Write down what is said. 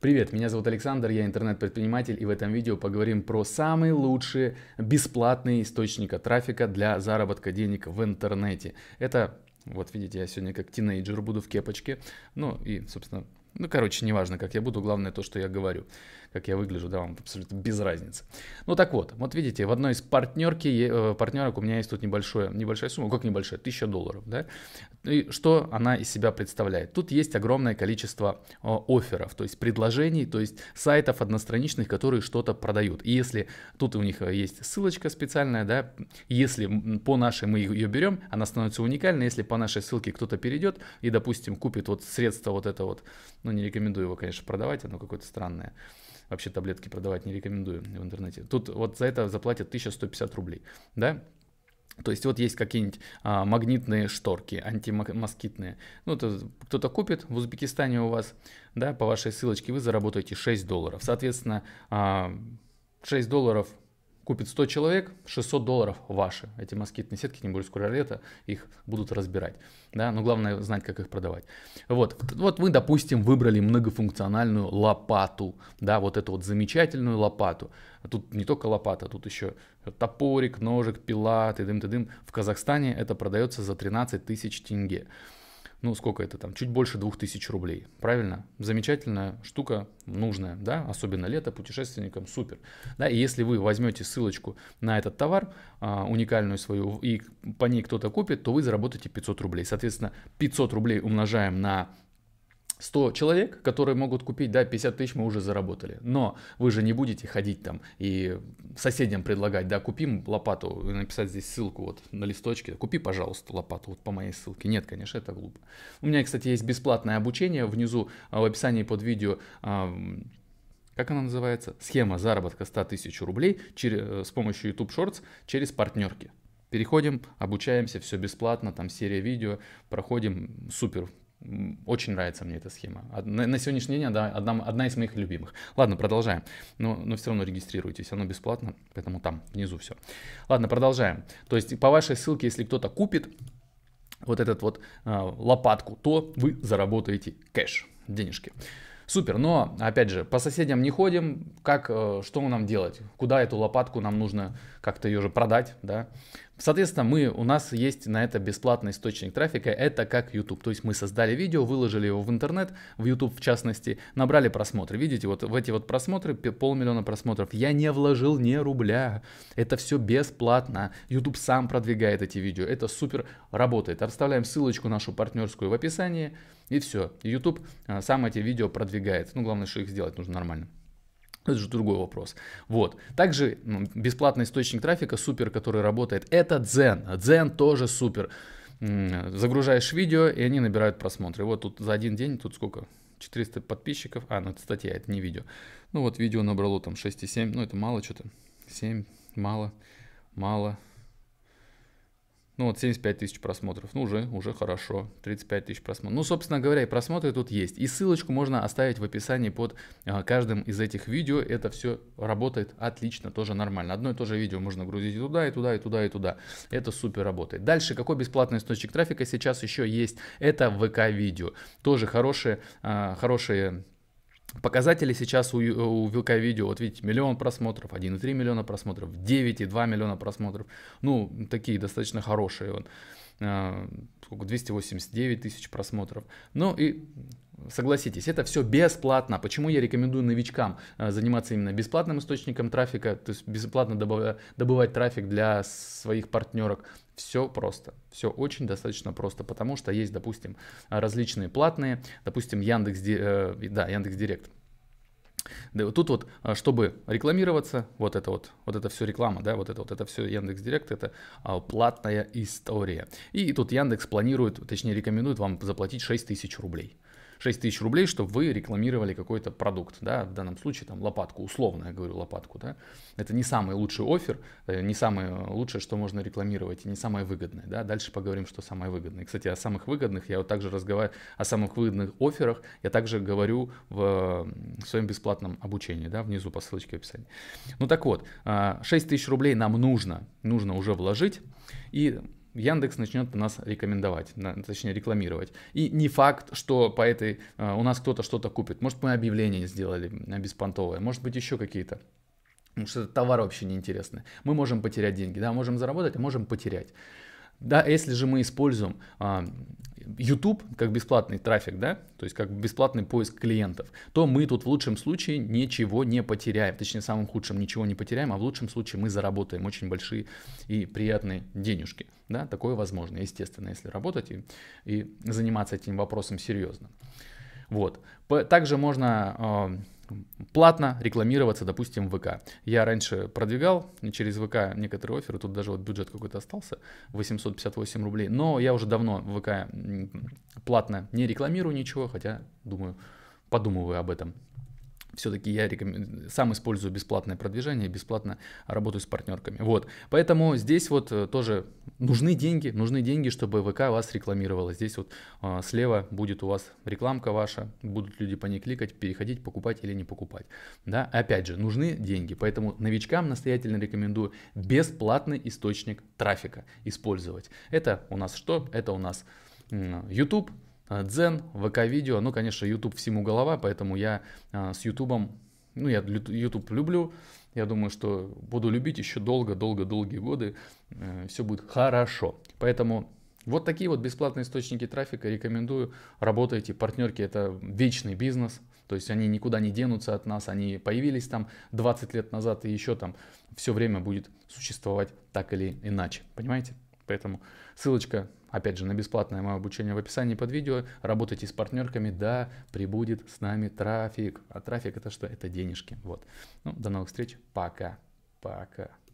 Привет, меня зовут Александр, я интернет-предприниматель и в этом видео поговорим про самый лучший бесплатный источник трафика для заработка денег в интернете. Это, вот видите, я сегодня как тинейджер буду в кепочке, ну и, собственно, ну, короче, неважно, как я буду, главное то, что я говорю. Как я выгляжу, да, вам абсолютно без разницы. Ну так вот, вот видите, в одной из партнерки, э, партнерок у меня есть тут небольшая, небольшая сумма, как небольшая, 1000 долларов, да. И что она из себя представляет? Тут есть огромное количество а, офферов, то есть предложений, то есть сайтов одностраничных, которые что-то продают. И если тут у них э, есть ссылочка специальная, да, если по нашей мы ее берем, она становится уникальной, если по нашей ссылке кто-то перейдет и, допустим, купит вот средства вот это вот, ну, не рекомендую его, конечно, продавать, оно какое-то странное. Вообще таблетки продавать не рекомендую в интернете. Тут вот за это заплатят 1150 рублей, да? То есть вот есть какие-нибудь а, магнитные шторки, антимоскитные. Ну, это кто-то купит в Узбекистане у вас, да, по вашей ссылочке вы заработаете 6 долларов. Соответственно, а, 6 долларов Купит 100 человек, 600 долларов ваши. Эти москитные сетки, не более скоро лето, их будут разбирать. Да? Но главное знать, как их продавать. Вот, вот мы, допустим, выбрали многофункциональную лопату. Да, вот эту вот замечательную лопату. Тут не только лопата, тут еще топорик, ножик, пила, ты дым, ты дым. В Казахстане это продается за 13 тысяч тенге ну сколько это там, чуть больше 2000 рублей, правильно? Замечательная штука, нужная, да, особенно лето, путешественникам супер. Да, и если вы возьмете ссылочку на этот товар, а, уникальную свою, и по ней кто-то купит, то вы заработаете 500 рублей. Соответственно, 500 рублей умножаем на 100 человек, которые могут купить, да, 50 тысяч мы уже заработали. Но вы же не будете ходить там и соседям предлагать, да, купим лопату, написать здесь ссылку вот на листочке, купи, пожалуйста, лопату вот по моей ссылке. Нет, конечно, это глупо. У меня, кстати, есть бесплатное обучение внизу а, в описании под видео как она называется? Схема заработка 100 тысяч рублей через, э, с помощью YouTube Shorts через партнерки. Переходим, обучаемся, все бесплатно, там серия видео, проходим, супер, очень нравится мне эта схема. На, на сегодняшний день она одна, одна из моих любимых. Ладно, продолжаем. Но, но все равно регистрируйтесь, оно бесплатно, поэтому там внизу все. Ладно, продолжаем. То есть по вашей ссылке, если кто-то купит вот этот вот э, лопатку, то вы заработаете кэш, денежки. Супер, но опять же, по соседям не ходим, как, э, что нам делать, куда эту лопатку нам нужно как-то ее же продать, да. Соответственно, мы, у нас есть на это бесплатный источник трафика, это как YouTube. То есть мы создали видео, выложили его в интернет, в YouTube в частности, набрали просмотры. Видите, вот в эти вот просмотры полмиллиона просмотров. Я не вложил ни рубля. Это все бесплатно. YouTube сам продвигает эти видео. Это супер работает. Оставляем ссылочку нашу партнерскую в описании. И все. И YouTube а, сам эти видео продвигает. Ну, главное, что их сделать нужно нормально. Это же другой вопрос. Вот. Также бесплатный источник трафика, супер, который работает, это Zen. Zen тоже супер. Загружаешь видео, и они набирают просмотры. Вот тут за один день, тут сколько? 400 подписчиков. А, ну это статья, это не видео. Ну вот видео набрало там 6,7, ну это мало что-то. 7, мало, мало, ну вот 75 тысяч просмотров, ну уже, уже хорошо, 35 тысяч просмотров. Ну, собственно говоря, и просмотры тут есть. И ссылочку можно оставить в описании под э, каждым из этих видео. Это все работает отлично, тоже нормально. Одно и то же видео можно грузить и туда, и туда, и туда, и туда. Это супер работает. Дальше, какой бесплатный источник трафика сейчас еще есть? Это ВК-видео. Тоже хорошие, э, хорошие Показатели сейчас у, э, у Вилка видео, вот видите, миллион просмотров, 1,3 миллиона просмотров, 9,2 миллиона просмотров. Ну, такие достаточно хорошие. Вот, 289 э, тысяч просмотров. Ну и Согласитесь, это все бесплатно. Почему я рекомендую новичкам э, заниматься именно бесплатным источником трафика, то есть бесплатно добывать трафик для своих партнерок? Все просто, все очень достаточно просто, потому что есть, допустим, различные платные, допустим, Яндекс, э, да, Яндекс Директ. Да, вот тут вот, э, чтобы рекламироваться, вот это вот, вот это все реклама, да, вот это вот, это все Яндекс Директ, это а, платная история. И, тут Яндекс планирует, точнее рекомендует вам заплатить 6 тысяч рублей. 6 тысяч рублей, чтобы вы рекламировали какой-то продукт, да, в данном случае там лопатку, условно я говорю лопатку, да, это не самый лучший офер, э, не самое лучшее, что можно рекламировать, и не самое выгодное, да, дальше поговорим, что самое выгодное. Кстати, о самых выгодных я вот также разговариваю, о самых выгодных офферах я также говорю в, в своем бесплатном обучении, да, внизу по ссылочке в описании. Ну так вот, 6 а, тысяч рублей нам нужно, нужно уже вложить, и Яндекс начнет нас рекомендовать, точнее рекламировать. И не факт, что по этой э, у нас кто-то что-то купит. Может, мы объявление сделали э, беспонтовое, может быть, еще какие-то потому что этот товар вообще неинтересный. Мы можем потерять деньги, да, можем заработать, а можем потерять. Да, если же мы используем а, YouTube как бесплатный трафик, да, то есть как бесплатный поиск клиентов, то мы тут в лучшем случае ничего не потеряем, точнее в самом худшем ничего не потеряем, а в лучшем случае мы заработаем очень большие и приятные денежки, да, такое возможно, естественно, если работать и, и заниматься этим вопросом серьезно. Вот. Также можно а, платно рекламироваться, допустим, в ВК. Я раньше продвигал через ВК некоторые оферы, тут даже вот бюджет какой-то остался, 858 рублей, но я уже давно в ВК платно не рекламирую ничего, хотя, думаю, подумываю об этом все-таки я рекомен... сам использую бесплатное продвижение, бесплатно работаю с партнерками. Вот, поэтому здесь вот э, тоже нужны деньги, нужны деньги, чтобы ВК вас рекламировало. Здесь вот а, слева будет у вас рекламка ваша, будут люди по ней кликать, переходить, покупать или не покупать. Да, опять же, нужны деньги, поэтому новичкам настоятельно рекомендую бесплатный источник трафика использовать. Это у нас что? Это у нас YouTube, а, дзен, ВК-видео, ну, конечно, YouTube всему голова, поэтому я а, с YouTube, ну, я YouTube люблю, я думаю, что буду любить еще долго-долго-долгие годы, э, все будет хорошо. Поэтому вот такие вот бесплатные источники трафика рекомендую. Работайте, партнерки это вечный бизнес, то есть они никуда не денутся от нас, они появились там 20 лет назад и еще там все время будет существовать так или иначе, понимаете? Поэтому ссылочка, опять же, на бесплатное мое обучение в описании под видео. Работайте с партнерками, да, прибудет с нами трафик. А трафик это что? Это денежки. Вот. Ну, до новых встреч. Пока. Пока.